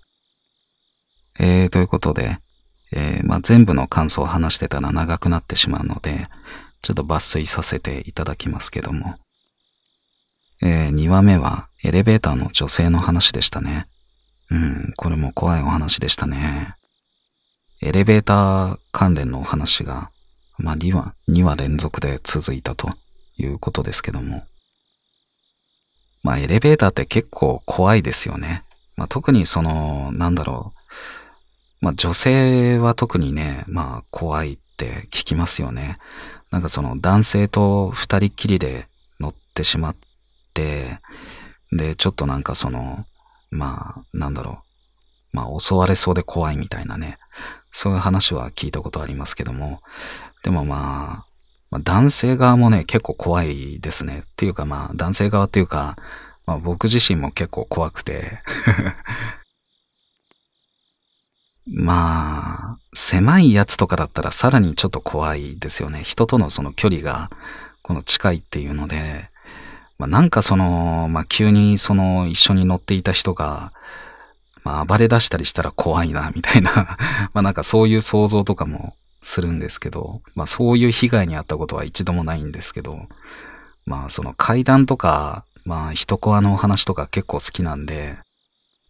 Speaker 2: えー、ということで、えー、まあ、全部の感想を話してたら長くなってしまうので、ちょっと抜粋させていただきますけども。え2話目は、エレベーターの女性の話でしたね。うん、これも怖いお話でしたね。エレベーター関連のお話がまあ2話、2話連続で続いたということですけども。まあエレベーターって結構怖いですよね。まあ特にその、なんだろう。まあ女性は特にね、まあ怖いって聞きますよね。なんかその男性と二人っきりで乗ってしまって、で、ちょっとなんかその、まあ、なんだろう。まあ、襲われそうで怖いみたいなね。そういう話は聞いたことありますけども、でもまあ、まあ、男性側もね、結構怖いですね。っていうかまあ、男性側っていうか、まあ、僕自身も結構怖くて まあ、狭いやつとかだったらさらにちょっと怖いですよね。人とのその距離が、この近いっていうので、まあ、なんかその、まあ、急にその一緒に乗っていた人が、まあ、暴れ出したりしたら怖いな、みたいな まあなんかそういう想像とかもするんですけど、まあそういう被害に遭ったことは一度もないんですけど、まあその階段とか、まあ一コアのお話とか結構好きなんで、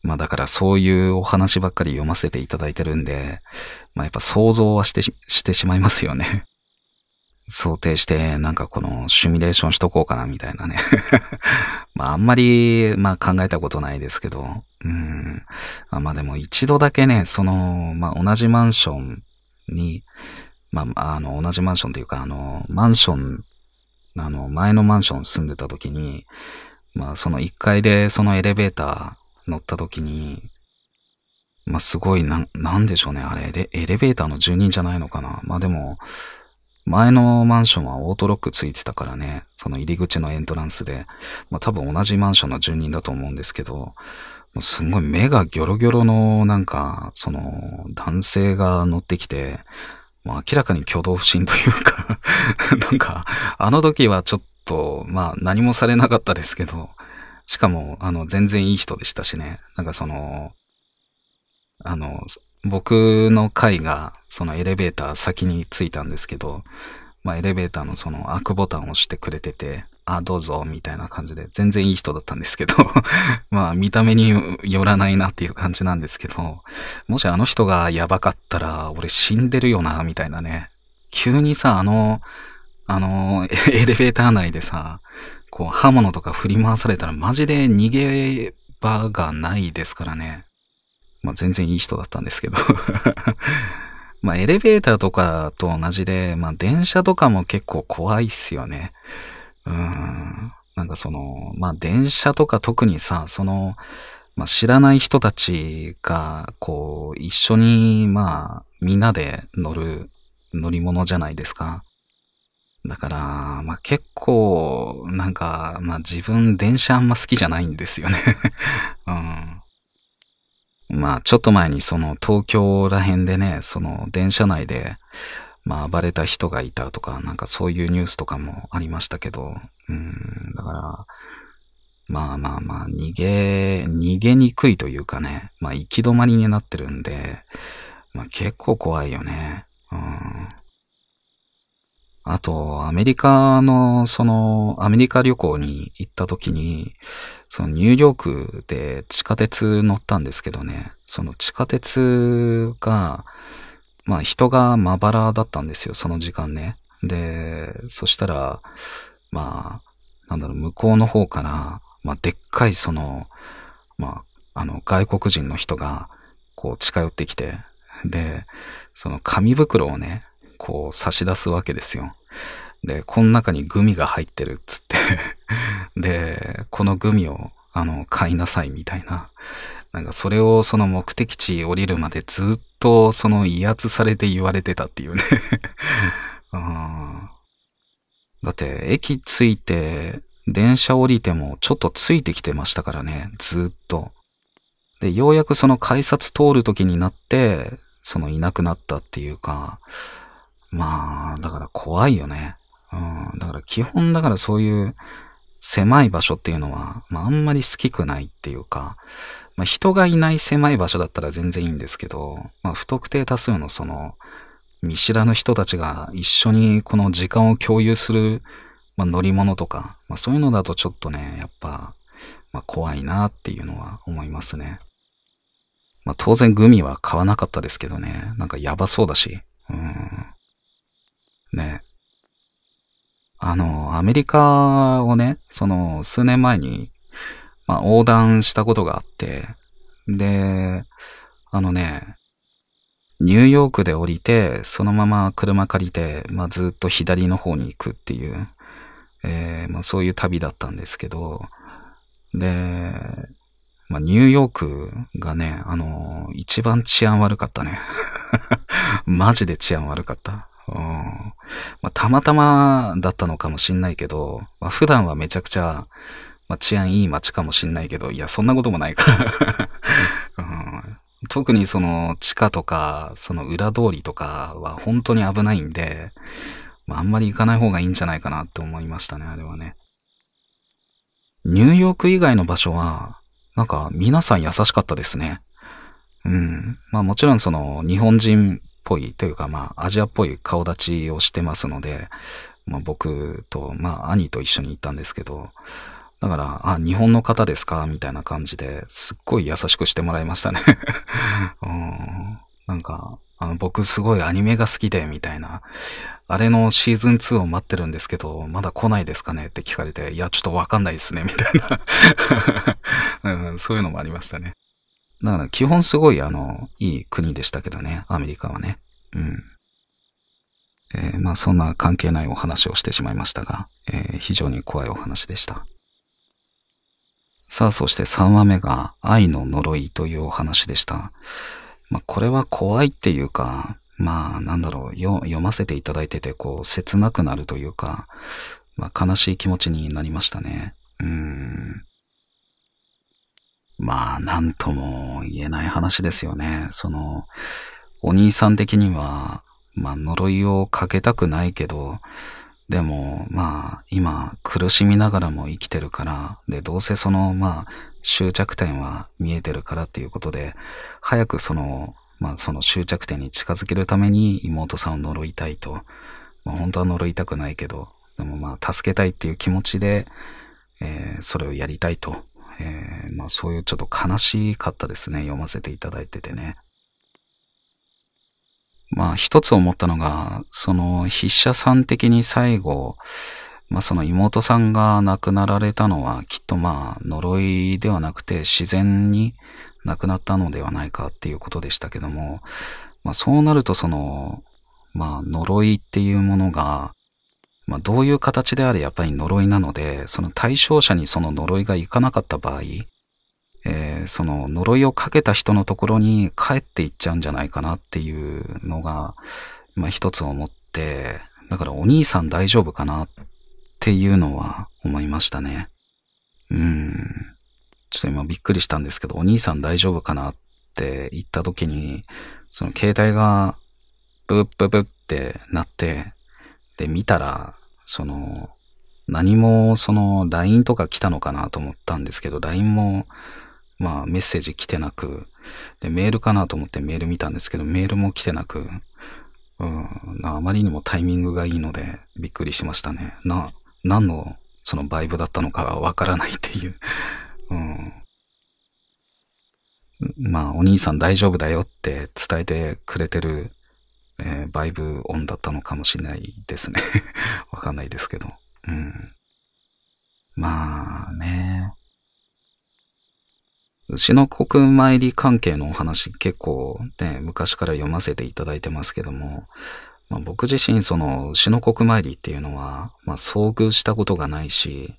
Speaker 2: まあだからそういうお話ばっかり読ませていただいてるんで、まあやっぱ想像はしてし、してしまいますよね。想定してなんかこのシミュレーションしとこうかなみたいなね まああんまりまあ考えたことないですけど、うん。まあでも一度だけね、その、まあ同じマンションに、まあ、あの、同じマンションというか、あの、マンション、あの、前のマンション住んでた時に、まあ、その1階でそのエレベーター乗った時に、まあ、すごいな、なんでしょうね、あれ、エレベーターの住人じゃないのかな。まあ、でも、前のマンションはオートロックついてたからね、その入り口のエントランスで、まあ、多分同じマンションの住人だと思うんですけど、すんごい目がギョロギョロの、なんか、その、男性が乗ってきて、もう明らかに挙動不審というか なんか、あの時はちょっと、まあ何もされなかったですけど、しかも、あの、全然いい人でしたしね、なんかその、あの、僕の階が、そのエレベーター先に着いたんですけど、まあエレベーターのその開くボタンを押してくれてて、あ、どうぞ、みたいな感じで、全然いい人だったんですけど まあ、見た目によらないなっていう感じなんですけど、もしあの人がやばかったら、俺死んでるよな、みたいなね。急にさ、あの、あの、エレベーター内でさ、こう、刃物とか振り回されたら、マジで逃げ場がないですからね。まあ、全然いい人だったんですけど まあ、エレベーターとかと同じで、まあ、電車とかも結構怖いっすよね。うん。なんかその、まあ電車とか特にさ、その、まあ知らない人たちが、こう、一緒に、まあ、みんなで乗る乗り物じゃないですか。だから、まあ結構、なんか、まあ自分電車あんま好きじゃないんですよね うん。まあちょっと前にその東京ら辺でね、その電車内で、まあ、暴れた人がいたとか、なんかそういうニュースとかもありましたけど、うん、だから、まあまあまあ、逃げ、逃げにくいというかね、まあ、行き止まりになってるんで、まあ、結構怖いよね。うん。あと、アメリカの、その、アメリカ旅行に行った時に、そのニューヨークで地下鉄乗ったんですけどね、その地下鉄が、まあ人がまばらだったんですよ、その時間ね。で、そしたら、まあ、なんだろう、向こうの方から、まあ、でっかいその、まあ、あの、外国人の人が、こう、近寄ってきて、で、その紙袋をね、こう差し出すわけですよ。で、この中にグミが入ってるっつってで、このグミを、あの、買いなさいみたいな、なんかそれをその目的地降りるまでずっとその威圧されて言われてたっていうね だって駅着いて電車降りてもちょっとついてきてましたからね、ずっと。で、ようやくその改札通る時になって、そのいなくなったっていうか、まあ、だから怖いよね。うん、だから基本だからそういう狭い場所っていうのは、まああんまり好きくないっていうか、まあ、人がいない狭い場所だったら全然いいんですけど、まあ、不特定多数のその、見知らぬ人たちが一緒にこの時間を共有する、まあ、乗り物とか、まあ、そういうのだとちょっとね、やっぱ、まあ、怖いなっていうのは思いますね。まあ、当然グミは買わなかったですけどね、なんかやばそうだし、うん。ね。あの、アメリカをね、その数年前にまあ、横断したことがあって、で、あのね、ニューヨークで降りて、そのまま車借りて、まあ、ずっと左の方に行くっていう、えー、まあ、そういう旅だったんですけど、で、まあ、ニューヨークがね、あの一番治安悪かったね。マジで治安悪かった。うんまあ、たまたまだったのかもしんないけど、まあ、普段はめちゃくちゃ、まあ、治安いい街かもしんないけど、いや、そんなこともないからうん。特にその地下とか、その裏通りとかは本当に危ないんで、まあ、あんまり行かない方がいいんじゃないかなって思いましたね、あれはね。ニューヨーク以外の場所は、なんか皆さん優しかったですね。うん。まあもちろんその日本人っぽいというかまあアジアっぽい顔立ちをしてますので、まあ僕とまあ兄と一緒に行ったんですけど、だから、あ、日本の方ですかみたいな感じですっごい優しくしてもらいましたね うん。なんか、あの僕すごいアニメが好きで、みたいな。あれのシーズン2を待ってるんですけど、まだ来ないですかねって聞かれて、いや、ちょっとわかんないですね、みたいな うん、そういうのもありましたね。だから基本すごいあの、いい国でしたけどね、アメリカはね。うん。えー、まあそんな関係ないお話をしてしまいましたが、えー、非常に怖いお話でした。さあ、そして3話目が愛の呪いというお話でした。まあ、これは怖いっていうか、まあ、なんだろう、読ませていただいてて、こう、切なくなるというか、まあ、悲しい気持ちになりましたね。うん。まあ、なんとも言えない話ですよね。その、お兄さん的には、まあ、呪いをかけたくないけど、でも、まあ、今、苦しみながらも生きてるから、で、どうせその、まあ、終着点は見えてるからっていうことで、早くその、まあ、その終着点に近づけるために妹さんを呪いたいと。まあ、本当は呪いたくないけど、でもまあ、助けたいっていう気持ちで、えー、それをやりたいと。えー、まあ、そういうちょっと悲しかったですね。読ませていただいててね。まあ一つ思ったのが、その筆者さん的に最後、まあその妹さんが亡くなられたのはきっとまあ呪いではなくて自然に亡くなったのではないかっていうことでしたけども、まあそうなるとその、まあ呪いっていうものが、まあどういう形であれやっぱり呪いなので、その対象者にその呪いがいかなかった場合、えー、その呪いをかけた人のところに帰っていっちゃうんじゃないかなっていうのが、まあ一つ思って、だからお兄さん大丈夫かなっていうのは思いましたね。うん。ちょっと今びっくりしたんですけど、お兄さん大丈夫かなって言った時に、その携帯がブッブブってなって、で見たら、その、何もその LINE とか来たのかなと思ったんですけど、LINE もまあメッセージ来てなく、で、メールかなと思ってメール見たんですけど、メールも来てなく、うん、あまりにもタイミングがいいのでびっくりしましたね。な、何のそのバイブだったのかがわからないっていう。うん。まあ、お兄さん大丈夫だよって伝えてくれてる、えー、バイブ音だったのかもしれないですね。わかんないですけど。うん。まあね、牛の国参り関係のお話結構ね、昔から読ませていただいてますけども、まあ、僕自身その牛の国参りっていうのは、まあ、遭遇したことがないし、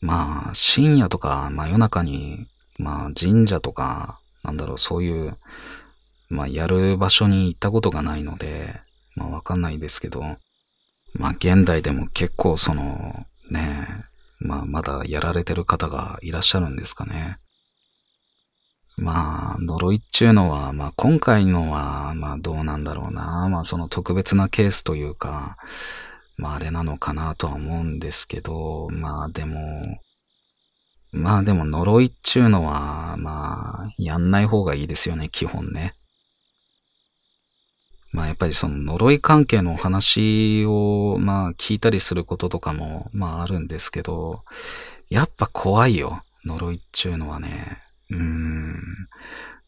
Speaker 2: まあ深夜とか真夜中に、まあ神社とか、なんだろう、そういう、まあやる場所に行ったことがないので、まあわかんないですけど、まあ現代でも結構その、ね、まあまだやられてる方がいらっしゃるんですかね。まあ、呪いっちゅうのは、まあ今回のは、まあどうなんだろうな。まあその特別なケースというか、まああれなのかなとは思うんですけど、まあでも、まあでも呪いっちゅうのは、まあ、やんない方がいいですよね、基本ね。まあやっぱりその呪い関係のお話を、まあ聞いたりすることとかも、まああるんですけど、やっぱ怖いよ、呪いっちゅうのはね。うーん、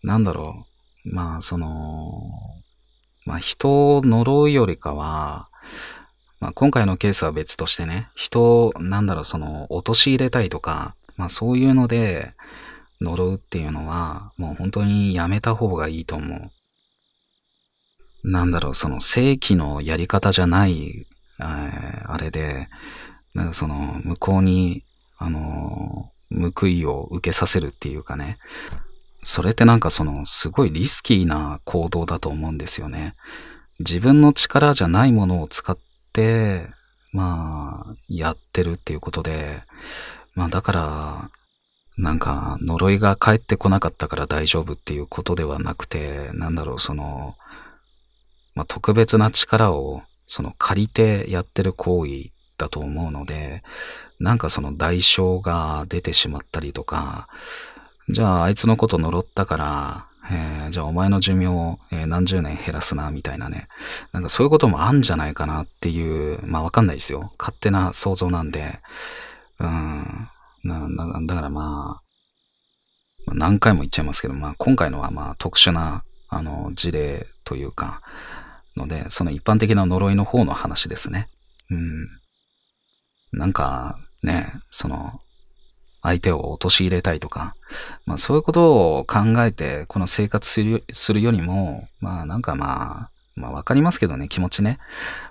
Speaker 2: なんだろう。まあ、その、まあ、人を呪うよりかは、まあ、今回のケースは別としてね、人を、なんだろう、その、陥れたいとか、まあ、そういうので、呪うっていうのは、もう本当にやめた方がいいと思う。なんだろう、その正規のやり方じゃない、えあれで、なんかその、向こうに、あの報いを受けさせるっていうかね。それってなんかそのすごいリスキーな行動だと思うんですよね。自分の力じゃないものを使って、まあ、やってるっていうことで、まあだから、なんか呪いが返ってこなかったから大丈夫っていうことではなくて、なんだろう、その、まあ特別な力をその借りてやってる行為だと思うので、なんかその代償が出てしまったりとか、じゃああいつのこと呪ったから、えー、じゃあお前の寿命を、えー、何十年減らすな、みたいなね。なんかそういうこともあんじゃないかなっていう、まあわかんないですよ。勝手な想像なんで。うん。だからまあ、何回も言っちゃいますけど、まあ今回のはまあ特殊な、あの、事例というか、ので、その一般的な呪いの方の話ですね。うん。なんか、ね、その、相手を陥れたいとか、まあそういうことを考えて、この生活するするよりも、まあなんかまあ、まあわかりますけどね、気持ちね。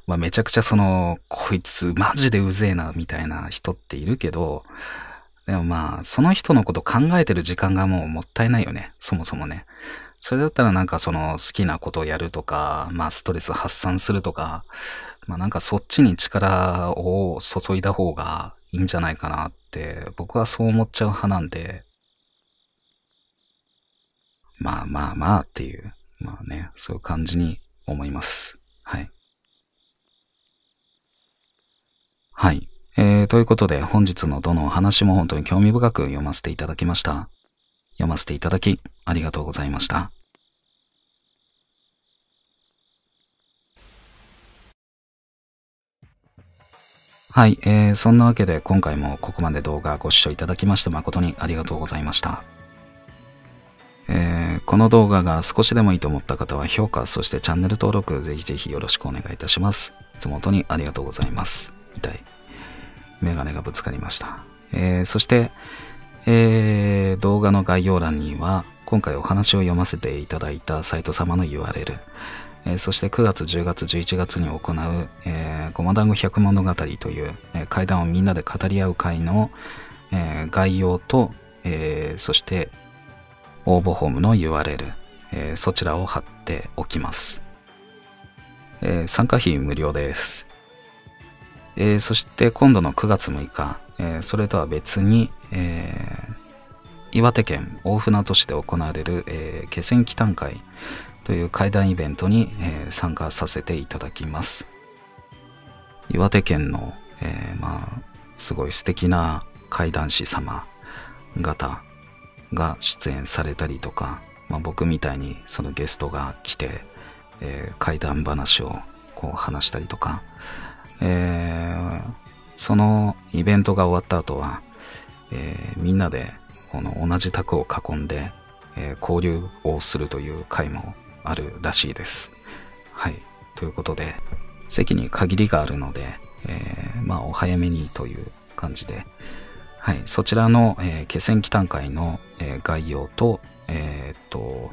Speaker 2: まあめちゃくちゃその、こいつマジでうぜえな、みたいな人っているけど、でもまあ、その人のこと考えてる時間がもうもったいないよね、そもそもね。それだったらなんかその好きなことをやるとか、まあストレス発散するとか、まあなんかそっちに力を注いだ方がいいんじゃないかなって僕はそう思っちゃう派なんで、まあまあまあっていう、まあね、そういう感じに思います。はい。はい。えー、ということで本日のどのお話も本当に興味深く読ませていただきました。読ませていただきありがとうございました。はい、えー、そんなわけで今回もここまで動画ご視聴いただきまして誠にありがとうございました。えー、この動画が少しでもいいと思った方は評価、そしてチャンネル登録、ぜひぜひよろしくお願いいたします。いつも本当にありがとうございます。痛い。メガネがぶつかりました。えー、そして、えー、動画の概要欄には、今回お話を読ませていただいたサイト様の URL、えー、そして9月、10月、11月に行う、ごま団子百物語という、えー、会談をみんなで語り合う会の、えー、概要と、えー、そして応募フォームの URL、えー、そちらを貼っておきます。えー、参加費無料です。えー、そして今度の9月6日、えー、それとは別に、えー、岩手県大船渡市で行われる、えー、気仙祈祷会、という会談イベントに、えー、参加させていただきます。岩手県の、えー、まあ、すごい素敵な怪談師様方が出演されたりとか、まあ、僕みたいにそのゲストが来て、えー、怪談話をこう話したりとか、えー、そのイベントが終わった後は、えー、みんなでこの同じ卓を囲んで、えー、交流をするという会もあるらしいです。はい。ということで、席に限りがあるので、えー、まあ、お早めにという感じで、はい、そちらの、えー、気仙期間会の、えー、概要と、えー、っと、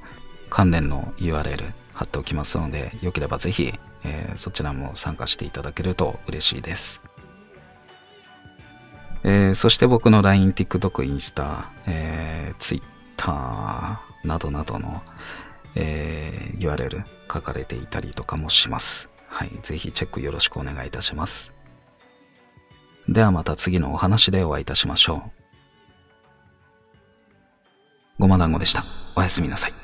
Speaker 2: 関連の URL 貼っておきますので、よければぜひ、えー、そちらも参加していただけると嬉しいです。えー、そして僕の LINE、TikTok、インスタ、えー、Twitter などなどの、えー、URL 書かれていたりとかもします。はい。ぜひチェックよろしくお願いいたします。ではまた次のお話でお会いいたしましょう。ごま団子でした。おやすみなさい。